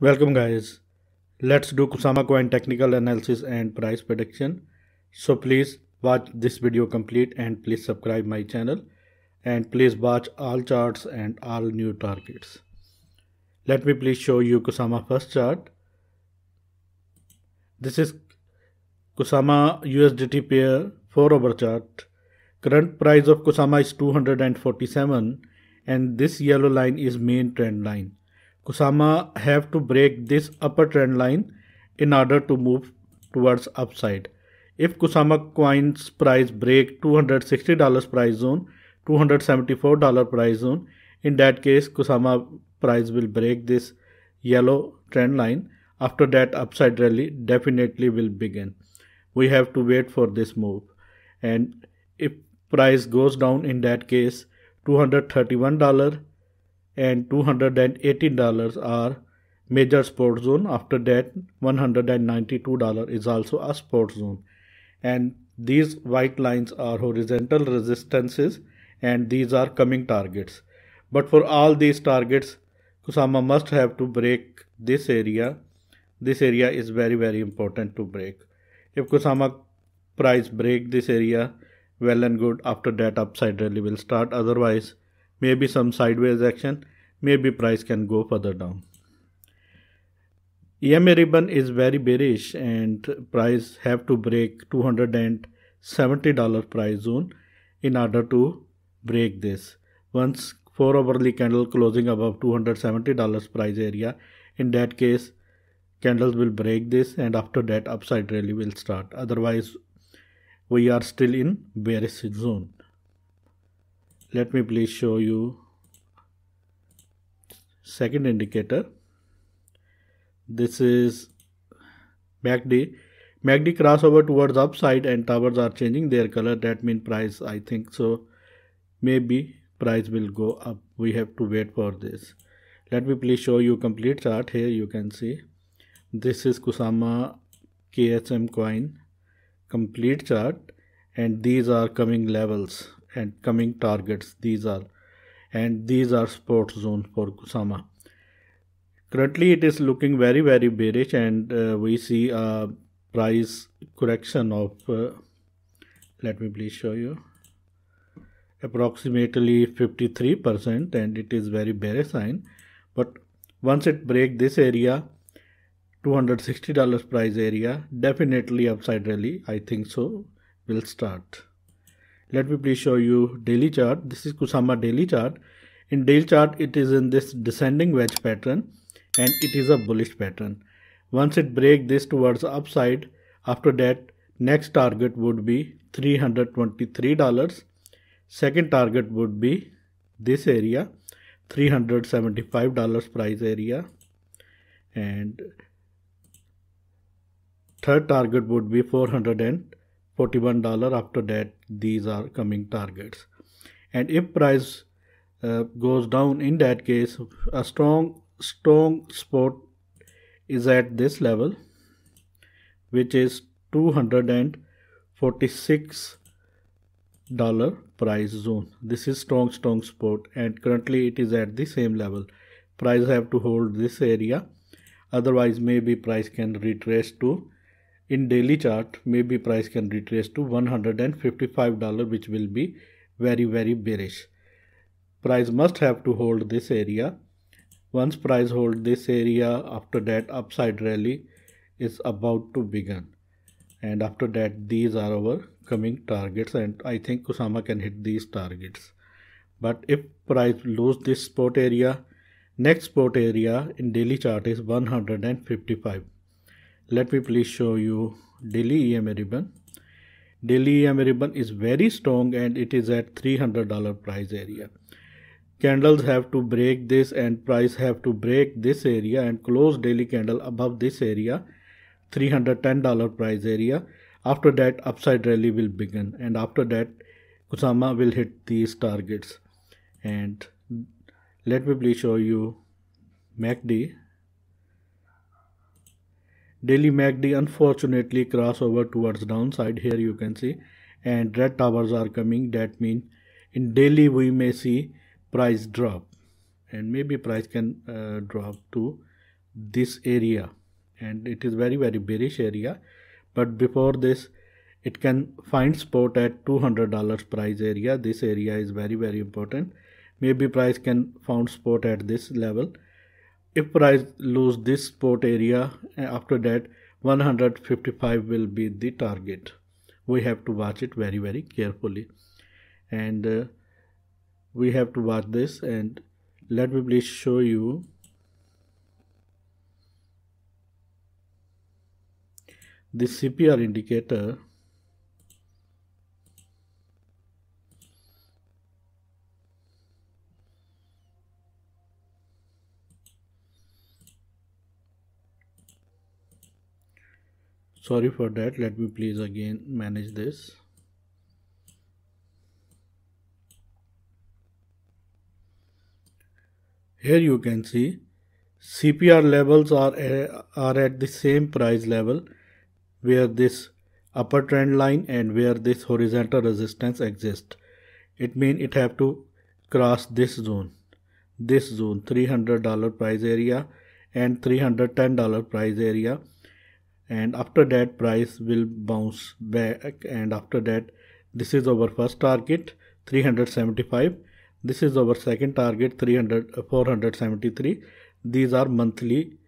Welcome guys. Let's do Kusama coin technical analysis and price prediction. So please watch this video complete and please subscribe my channel and please watch all charts and all new targets. Let me please show you Kusama first chart. This is Kusama USDT pair 4 over chart. Current price of Kusama is 247 and this yellow line is main trend line Kusama have to break this upper trend line in order to move towards upside. If Kusama coins price break $260 price zone, $274 price zone, in that case Kusama price will break this yellow trend line. After that upside rally definitely will begin. We have to wait for this move. And if price goes down in that case $231 and $218 are major sports zone. After that, $192 is also a sports zone. And these white lines are horizontal resistances and these are coming targets. But for all these targets, Kusama must have to break this area. This area is very, very important to break. If Kusama price break this area, well and good. After that, upside rally will start. Otherwise, maybe some sideways action, maybe price can go further down. EMA ribbon is very bearish and price have to break $270 price zone in order to break this. Once 4 hourly candle closing above $270 price area, in that case candles will break this and after that upside rally will start. Otherwise we are still in bearish zone let me please show you second indicator this is MACD MACD crossover towards upside and towers are changing their color that means price I think so maybe price will go up we have to wait for this let me please show you complete chart here you can see this is Kusama KSM coin complete chart and these are coming levels and coming targets these are and these are support zones for Kusama. Currently it is looking very very bearish and uh, we see a price correction of uh, let me please show you approximately 53% and it is very bearish sign but once it break this area $260 price area definitely upside rally I think so will start let me please show you daily chart this is kusama daily chart in daily chart it is in this descending wedge pattern and it is a bullish pattern once it break this towards upside after that next target would be $323 second target would be this area $375 price area and third target would be 400 and $41 after that these are coming targets and if price uh, goes down in that case a strong strong support is at this level which is 246 dollar price zone this is strong strong support and currently it is at the same level price have to hold this area otherwise maybe price can retrace to in daily chart maybe price can retrace to $155 which will be very very bearish price must have to hold this area once price hold this area after that upside rally is about to begin and after that these are our coming targets and i think kusama can hit these targets but if price lose this support area next support area in daily chart is 155 let me please show you daily EMA ribbon. Daily EMA ribbon is very strong and it is at $300 price area. Candles have to break this and price have to break this area and close daily candle above this area $310 price area. After that upside rally will begin and after that Kusama will hit these targets and let me please show you MACD Daily MACD unfortunately cross over towards downside here you can see and red towers are coming that mean, in daily we may see price drop and maybe price can uh, drop to this area and it is very very bearish area but before this it can find support at $200 price area this area is very very important maybe price can found support at this level if price lose this support area uh, after that 155 will be the target we have to watch it very very carefully and uh, we have to watch this and let me please show you the CPR indicator sorry for that let me please again manage this here you can see CPR levels are, are at the same price level where this upper trend line and where this horizontal resistance exists. It means it have to cross this zone, this zone $300 price area and $310 price area and after that price will bounce back and after that this is our first target 375 this is our second target 300 uh, 473 these are monthly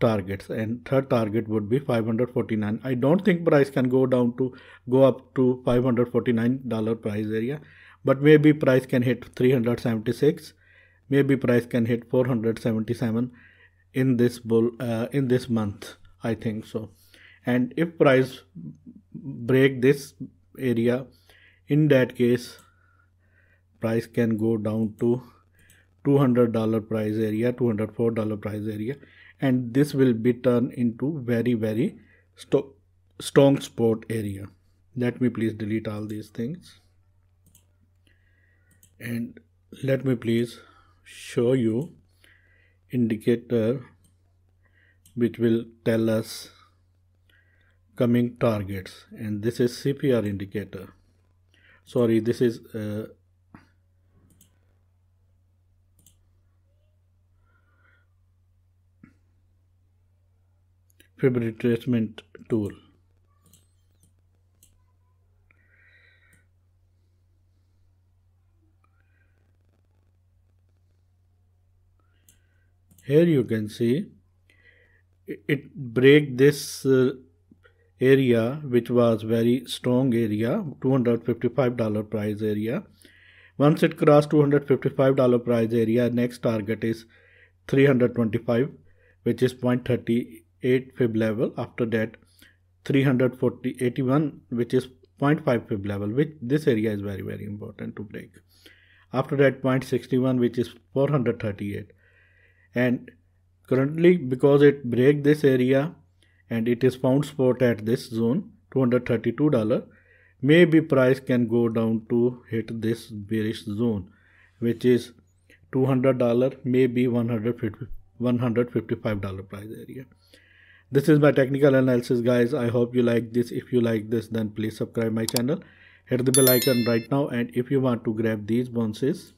targets and third target would be 549 i don't think price can go down to go up to 549 dollar price area but maybe price can hit 376 maybe price can hit 477 in this bull uh, in this month I think so. And if price break this area, in that case, price can go down to $200 price area, $204 price area. And this will be turned into very, very strong support area. Let me please delete all these things. And let me please show you indicator which will tell us coming targets and this is CPR indicator sorry this is uh, fib retracement tool here you can see it break this uh, area which was very strong area $255 price area once it crossed $255 price area next target is 325 which is 0.38 fib level after that 340 81 which is 0.5 fib level which this area is very very important to break after that 0.61 which is 438 and currently because it break this area and it is found spot at this zone $232 maybe price can go down to hit this bearish zone which is $200 maybe $150, $155 price area this is my technical analysis guys i hope you like this if you like this then please subscribe my channel hit the bell icon right now and if you want to grab these bounces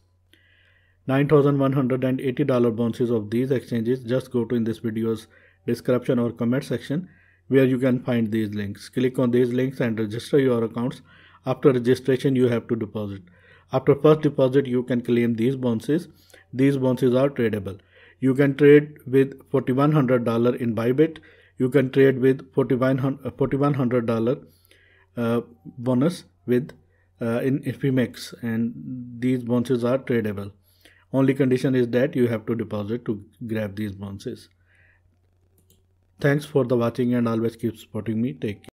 $9,180 bounces of these exchanges just go to in this video's description or comment section where you can find these links. Click on these links and register your accounts. After registration you have to deposit. After first deposit you can claim these bounces. These bounces are tradable. You can trade with $4100 in Bybit. You can trade with $4100 uh, bonus with uh, in Epimex and these bounces are tradable only condition is that you have to deposit to grab these bonuses thanks for the watching and always keep supporting me take care